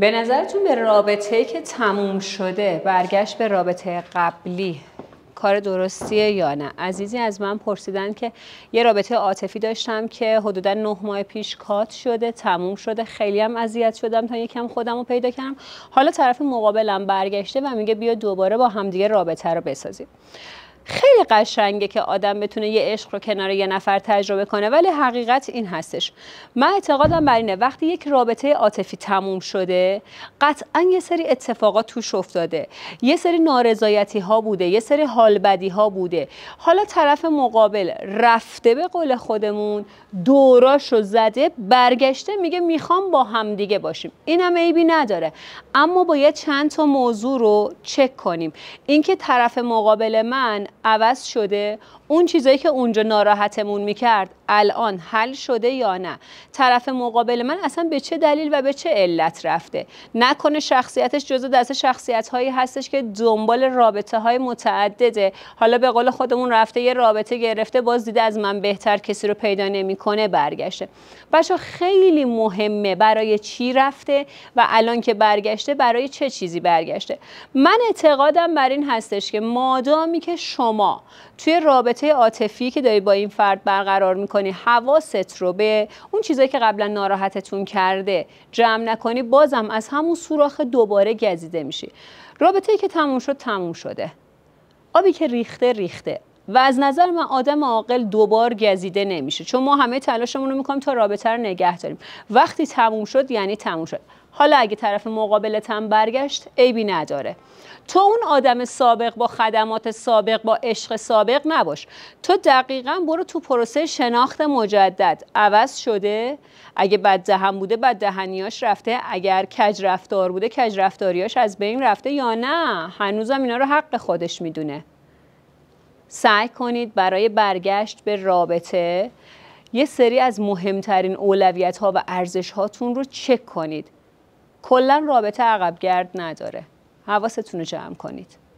به نظرتون به رابطه که تموم شده برگشت به رابطه قبلی کار درستیه یا نه عزیزی از من پرسیدن که یه رابطه عاطفی داشتم که حدودا نه ماه پیش کات شده تموم شده خیلی هم اذیت شدم تا یکم خودم رو پیدا کردم حالا طرف مقابلم برگشته و میگه بیا دوباره با همدیگه رابطه رو بسازیم خیلی قشنگه که آدم بتونه یه عشق رو کنار یه نفر تجربه کنه ولی حقیقت این هستش من اعتقادم بر اینه وقتی یک رابطه عاطفی تموم شده قطعا یه سری اتفاقات توش افتاده یه سری نارضایتی ها بوده یه سری بدی ها بوده حالا طرف مقابل رفته به قول خودمون دوراش رو زده برگشته میگه میخوام با همدیگه باشیم اینم عیبی نداره اما باید چند تا موضوع رو چک کنیم اینکه طرف مقابل من عوض شده اون چیزایی که اونجا ناراحتمون میکرد الان حل شده یا نه طرف مقابل من اصلا به چه دلیل و به چه علت رفته نکنه شخصیتش جزو دست شخصیت هایی هستش که دنبال رابطه های متعدده حالا به قول خودمون رفته یه رابطه گرفته باز دیده از من بهتر کسی رو پیدا نمیکنه برگشته بچا خیلی مهمه برای چی رفته و الان که برگشته برای چه چیزی برگشته من اعتقادم بر این هستش که مادامی که شما توی رابطه رابطه عاطفی که داری با این فرد برقرار میکنی حواست رو به اون چیزایی که قبلا ناراحتتون کرده جمع نکنی بازم از همون سوراخ دوباره گزیده میشی رابطه ای که تموم شد تموم شده آبی که ریخته ریخته و از نظر من آدم عاقل دوبار گزیده نمیشه چون ما همه تلاشمون رو میکنیم تا رابطه رو نگه داریم وقتی تموم شد یعنی تموم شد حالا اگه طرف مقابلت هم برگشت عیبی نداره تو اون آدم سابق با خدمات سابق با عشق سابق نباش تو دقیقا برو تو پروسه شناخت مجدد عوض شده اگه بد دهن بوده بد دهنیاش رفته اگر کج رفتار بوده کج رفتاریاش از بین رفته یا نه هنوزم اینا رو حق خودش میدونه سعی کنید برای برگشت به رابطه یه سری از مهمترین اولویت ها و ارزش هاتون رو چک کنید کلا رابطه عقبگرد نداره حواستون رو جمع کنید